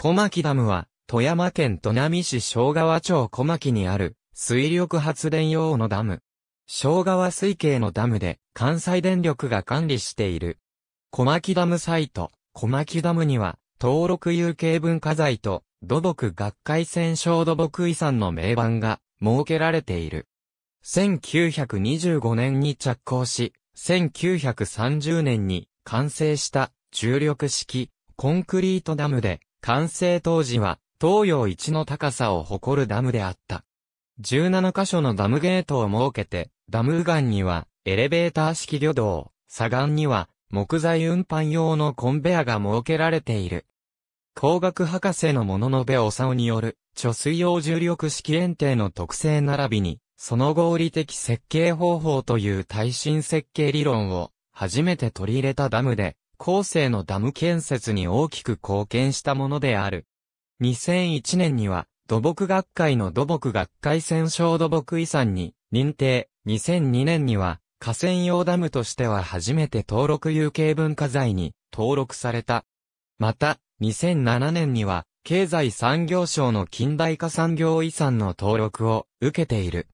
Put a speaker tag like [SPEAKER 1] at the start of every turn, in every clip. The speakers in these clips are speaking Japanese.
[SPEAKER 1] 小牧ダムは、富山県砺波市小川町小牧にある、水力発電用のダム。小川水系のダムで、関西電力が管理している。小牧ダムサイト、小牧ダムには、登録有形文化財と、土木学会戦勝土木遺産の名板が、設けられている。1925年に着工し、1930年に完成した重力式コンクリートダムで完成当時は、東洋一の高さを誇るダムであった。17カ所のダムゲートを設けて、ダム岩岸には、エレベーター式魚道、左岸には、木材運搬用のコンベアが設けられている。工学博士の物の部おによる、貯水用重力式連庭の特性並びに、その合理的設計方法という耐震設計理論を、初めて取り入れたダムで、後世のダム建設に大きく貢献したものである。2001年には、土木学会の土木学会戦勝土木遺産に認定、2002年には、河川用ダムとしては初めて登録有形文化財に登録された。また、2007年には、経済産業省の近代化産業遺産の登録を受けている。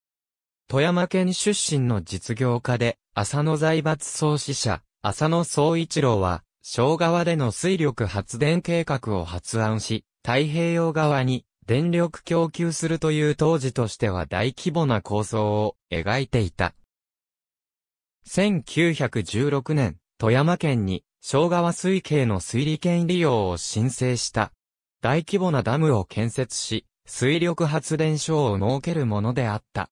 [SPEAKER 1] 富山県出身の実業家で、浅野財閥創始者、浅野総一郎は、昭川での水力発電計画を発案し、太平洋側に電力供給するという当時としては大規模な構想を描いていた。1916年、富山県に昭川水系の水利権利用を申請した。大規模なダムを建設し、水力発電所を設けるものであった。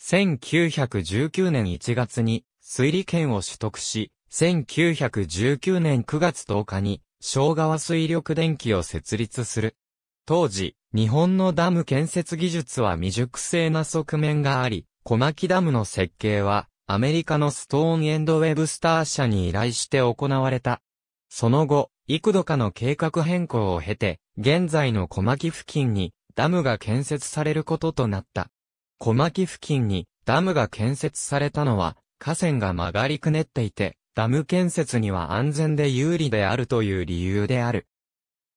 [SPEAKER 1] 1919年1月に水利権を取得し、1919年9月10日に、昭川水力電気を設立する。当時、日本のダム建設技術は未熟性な側面があり、小牧ダムの設計は、アメリカのストーンエンドウェブスター社に依頼して行われた。その後、幾度かの計画変更を経て、現在の小牧付近にダムが建設されることとなった。小牧付近にダムが建設されたのは、河川が曲がりくねっていて、ダム建設には安全で有利であるという理由である。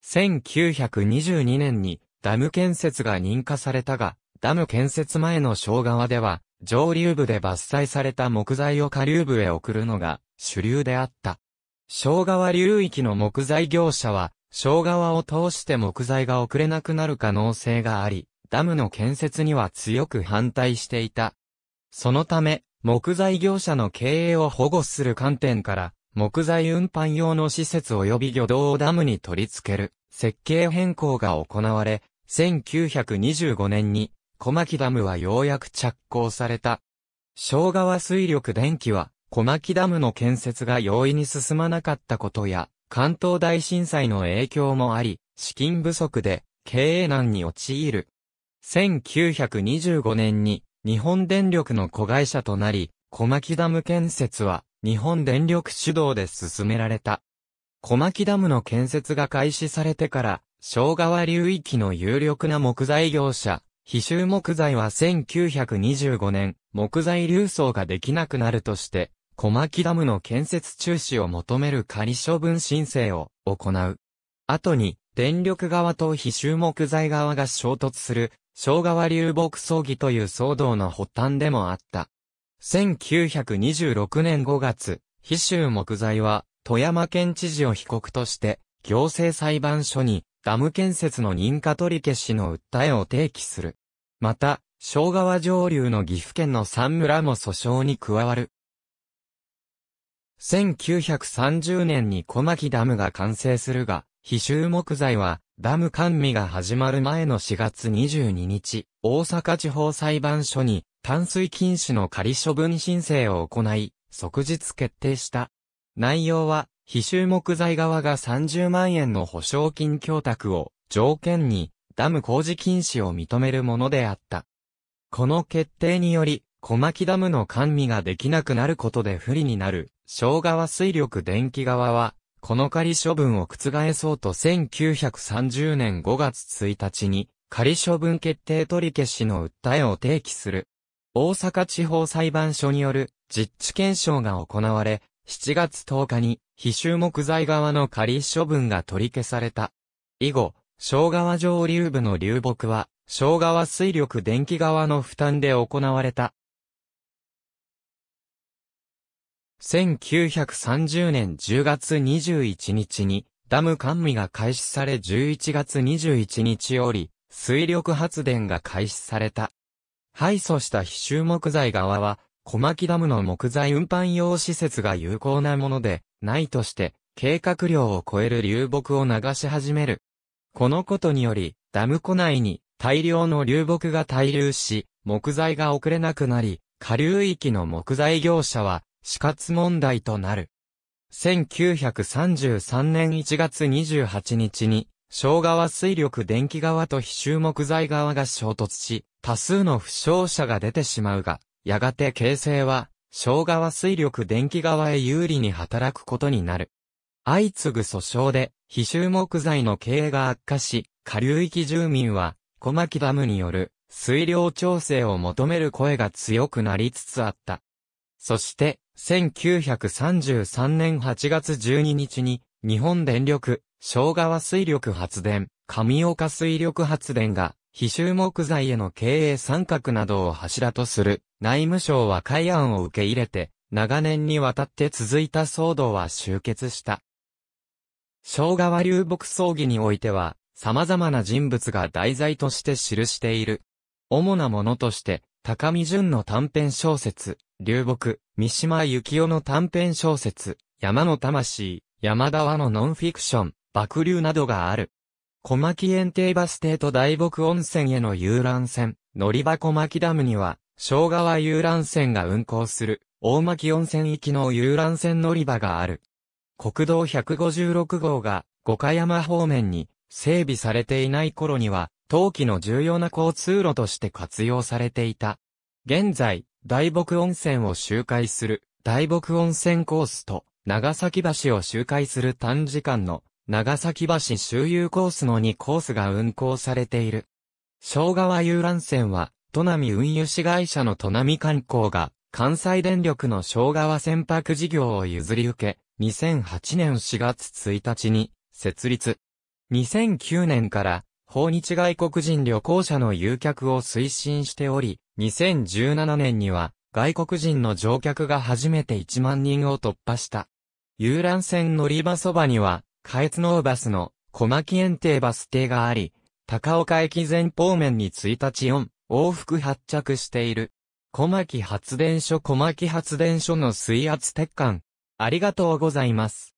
[SPEAKER 1] 1922年にダム建設が認可されたが、ダム建設前の小川では、上流部で伐採された木材を下流部へ送るのが主流であった。小川流域の木材業者は、小川を通して木材が送れなくなる可能性があり、ダムの建設には強く反対していた。そのため、木材業者の経営を保護する観点から、木材運搬用の施設及び漁道をダムに取り付ける設計変更が行われ、1925年に小牧ダムはようやく着工された。昭川水力電気は小牧ダムの建設が容易に進まなかったことや、関東大震災の影響もあり、資金不足で経営難に陥る。1925年に日本電力の子会社となり、小牧ダム建設は日本電力主導で進められた。小牧ダムの建設が開始されてから、昭川流域の有力な木材業者、非州木材は1925年、木材流送ができなくなるとして、小牧ダムの建設中止を求める仮処分申請を行う。後に、電力側と非州木材側が衝突する小川流木葬儀という騒動の発端でもあった。1926年5月、非州木材は、富山県知事を被告として、行政裁判所に、ダム建設の認可取り消しの訴えを提起する。また、小川上流の岐阜県の三村も訴訟に加わる。1930年に小牧ダムが完成するが、非州木材はダム管理が始まる前の4月22日、大阪地方裁判所に、淡水禁止の仮処分申請を行い、即日決定した。内容は、非収木材側が30万円の保証金供託を条件にダム工事禁止を認めるものであった。この決定により、小牧ダムの管理ができなくなることで不利になる、小川水力電気側はこの仮処分を覆そうと1930年5月1日に仮処分決定取り消しの訴えを提起する。大阪地方裁判所による実地検証が行われ、7月10日に非修木材側の仮処分が取り消された。以後、小川上流部の流木は、小川水力電気側の負担で行われた1930年10月21日に、ダム管理が開始され11月21日より、水力発電が開始された。敗訴した非州木材側は、小牧ダムの木材運搬用施設が有効なもので、ないとして、計画量を超える流木を流し始める。このことにより、ダム湖内に大量の流木が滞留し、木材が送れなくなり、下流域の木材業者は死活問題となる。1933年1月28日に、小川水力電気側と非臭木材側が衝突し、多数の負傷者が出てしまうが、やがて形勢は、小川水力電気側へ有利に働くことになる。相次ぐ訴訟で、非臭木材の経営が悪化し、下流域住民は、小牧ダムによる水量調整を求める声が強くなりつつあった。そして、1933年8月12日に、日本電力、昭川水力発電、上岡水力発電が、非州木材への経営参画などを柱とする、内務省は解案を受け入れて、長年にわたって続いた騒動は終結した。昭川流木葬儀においては、様々な人物が題材として記している。主なものとして、高見淳の短編小説、流木、三島幸紀夫の短編小説、山の魂、山田和のノンフィクション、爆流などがある。小牧園庭バス停と大木温泉への遊覧船、乗り場小牧ダムには、小川遊覧船が運行する、大牧温泉行きの遊覧船乗り場がある。国道156号が、五箇山方面に、整備されていない頃には、冬季の重要な交通路として活用されていた。現在、大木温泉を周回する大木温泉コースと長崎橋を周回する短時間の長崎橋周遊コースの2コースが運行されている。昭川遊覧船は、都波運輸市会社の都波観光が、関西電力の昭川船舶事業を譲り受け、2008年4月1日に設立。2009年から、訪日外国人旅行者の誘客を推進しており、2017年には、外国人の乗客が初めて1万人を突破した。遊覧船乗り場そばには、下越ーバスの小牧園庭バス停があり、高岡駅前方面に1日4往復発着している。小牧発電所小牧発電所の水圧鉄管。ありがとうございます。